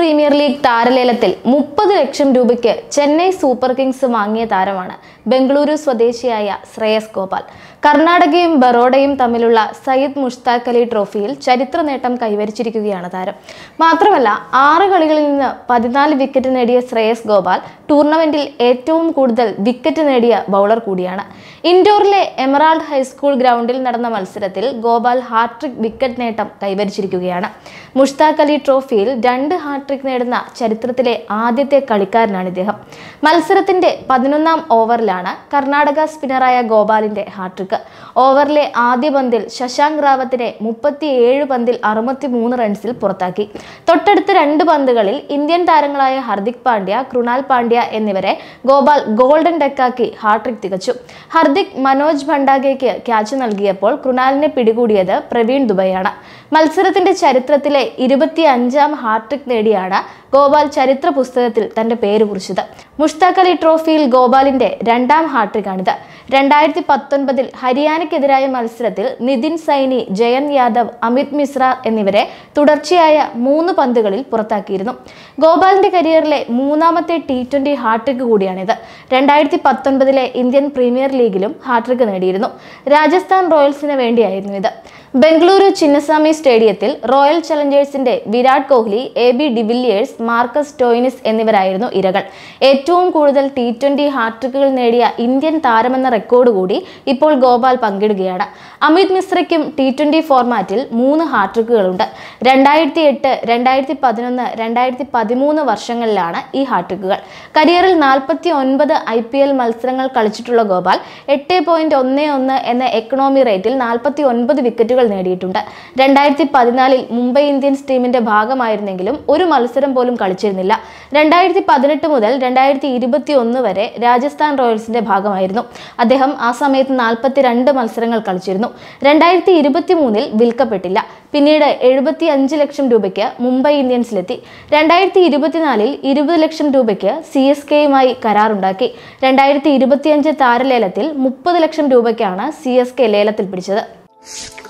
premier league താരലേലത്തിൽ മുപ്പത് ലക്ഷം രൂപയ്ക്ക് Chennai super Kings വാങ്ങിയ താരമാണ് ബംഗളൂരു സ്വദേശിയായ ശ്രേയസ് ഗോപാൽ കർണാടകയും ബറോഡയും തമ്മിലുള്ള സയ്യിദ് മുഷ്താഖ് അലി ട്രോഫിയിൽ ചരിത്ര നേട്ടം കൈവരിച്ചിരിക്കുകയാണ് താരം മാത്രമല്ല ആറ് കളികളിൽ നിന്ന് പതിനാല് വിക്കറ്റ് നേടിയ ശ്രേയസ് ഗോപാൽ ടൂർണമെന്റിൽ ഏറ്റവും കൂടുതൽ വിക്കറ്റ് നേടിയ ബൗളർ കൂടിയാണ് ഇൻഡോറിലെ എമറാൾഡ് ഹൈസ്കൂൾ ഗ്രൗണ്ടിൽ നടന്ന മത്സരത്തിൽ ഗോപാൽ ഹാട്രിക് വിക്കറ്റ് നേട്ടം കൈവരിച്ചിരിക്കുകയാണ് മുഷ്താഖ് അലി ട്രോഫിയിൽ രണ്ട് ഹാട്രിക് ഹാട്രിക് നേടുന്ന ചരിത്രത്തിലെ ആദ്യത്തെ കളിക്കാരനാണ് ഇദ്ദേഹം മത്സരത്തിന്റെ പതിനൊന്നാം ഓവറിലാണ് കർണാടക സ്പിന്നറായ ഗോപാലിന്റെ ഹാട്രിക് ഓവറിലെ ആദ്യ പന്തിൽ ശശാങ്ക് റാവത്തിനെ മുപ്പത്തിയേഴ് പന്തിൽ അറുപത്തി മൂന്ന് റൺസിൽ പുറത്താക്കി തൊട്ടടുത്ത രണ്ട് പന്തുകളിൽ ഇന്ത്യൻ താരങ്ങളായ ഹർദിക് പാണ്ഡ്യ കൃണാൽ പാണ്ഡ്യ എന്നിവരെ ഗോപാൽ ഗോൾഡൻ ഡെക്കാക്കി ഹാട്രിക് തികച്ചു ഹർദിക് മനോജ് ഭണ്ഡാഗയ്ക്ക് ക്യാച്ച് നൽകിയപ്പോൾ കൃണാലിനെ പിടികൂടിയത് പ്രവീൺ ദുബൈയാണ് മത്സരത്തിന്റെ ചരിത്രത്തിലെ ഇരുപത്തി അഞ്ചാം ഹാട്രിക് നേടിയ ഇടയിലാണ് ഗോപാൽ ചരിത്ര പുസ്തകത്തിൽ തന്റെ പേര് കുറിച്ചത് മുഷ്താഖ് അലി ട്രോഫിയിൽ ഗോപാലിന്റെ രണ്ടാം ഹാട്രിക്കാണിത് രണ്ടായിരത്തി പത്തൊൻപതിൽ ഹരിയാനയ്ക്കെതിരായ മത്സരത്തിൽ നിതിൻ സൈനി ജയൻ യാദവ് അമിത് മിശ്ര എന്നിവരെ തുടർച്ചയായ മൂന്ന് പന്തുകളിൽ പുറത്താക്കിയിരുന്നു ഗോപാലിന്റെ കരിയറിലെ മൂന്നാമത്തെ ടി ട്വന്റി ഹാട്രിക് കൂടിയാണിത് രണ്ടായിരത്തി പത്തൊൻപതിലെ ഇന്ത്യൻ പ്രീമിയർ ലീഗിലും ഹാട്രിക് നേടിയിരുന്നു രാജസ്ഥാൻ റോയൽസിന് വേണ്ടിയായിരുന്നു ഇത് ബംഗളൂരു ചിന്നസ്വാമി സ്റ്റേഡിയത്തിൽ റോയൽ ചലഞ്ചേഴ്സിന്റെ Virat Kohli A B de Villiers Marcus Stoinis എന്നിവരായിരുന്നു ഇരകൾ ഏറ്റവും കൂടുതൽ ടി ട്വന്റി ഹാർട്രിക്കുകൾ നേടിയ ഇന്ത്യൻ താരമെന്ന റെക്കോർഡ് കൂടി ഇപ്പോൾ ഗോപാൽ പങ്കിടുകയാണ് അമിത് മിശ്രയ്ക്കും ടി ട്വന്റി ഫോർമാറ്റിൽ മൂന്ന് ഹാർട്രിക്കുകളുണ്ട് രണ്ടായിരത്തി എട്ട് രണ്ടായിരത്തി പതിനൊന്ന് രണ്ടായിരത്തി പതിമൂന്ന് വർഷങ്ങളിലാണ് ഈ ഹാട്രിക്കുകൾ കരിയറിൽ നാൽപ്പത്തി ഒൻപത് ഐ പി എൽ മത്സരങ്ങൾ കളിച്ചിട്ടുള്ള ഗോപാൽ എട്ട് പോയിന്റ് ഒന്ന് ഒന്ന് എന്ന എക്കണോമി റേറ്റിൽ നാൽപ്പത്തി ഒൻപത് വിക്കറ്റുകൾ നേടിയിട്ടുണ്ട് രണ്ടായിരത്തി പതിനാലിൽ മുംബൈ ഇന്ത്യൻസ് ടീമിന്റെ ഭാഗമായിരുന്നെങ്കിലും ഒരു മത്സരം പോലും കളിച്ചിരുന്നില്ല രണ്ടായിരത്തി പതിനെട്ട് മുതൽ രണ്ടായിരത്തി ഇരുപത്തി ഒന്ന് വരെ രാജസ്ഥാൻ റോയൽസിന്റെ ഭാഗമായിരുന്നു അദ്ദേഹം ആ സമയത്ത് നാൽപ്പത്തിരണ്ട് മത്സരങ്ങൾ കളിച്ചിരുന്നു രണ്ടായിരത്തി ഇരുപത്തി മൂന്നിൽ വിൽക്കപ്പെട്ടില്ല പിന്നീട് എഴുപത്തി അഞ്ച് ലക്ഷം രൂപയ്ക്ക് മുംബൈ ഇന്ത്യൻസിലെത്തി രണ്ടായിരത്തി ഇരുപത്തിനാലിൽ ഇരുപത് ലക്ഷം രൂപയ്ക്ക് സി എസ് കെയുമായി കരാറുണ്ടാക്കി രണ്ടായിരത്തി ഇരുപത്തിയഞ്ച് താരലേലത്തിൽ മുപ്പത് ലക്ഷം രൂപയ്ക്കാണ് സി എസ് കെ ലേലത്തിൽ പിടിച്ചത്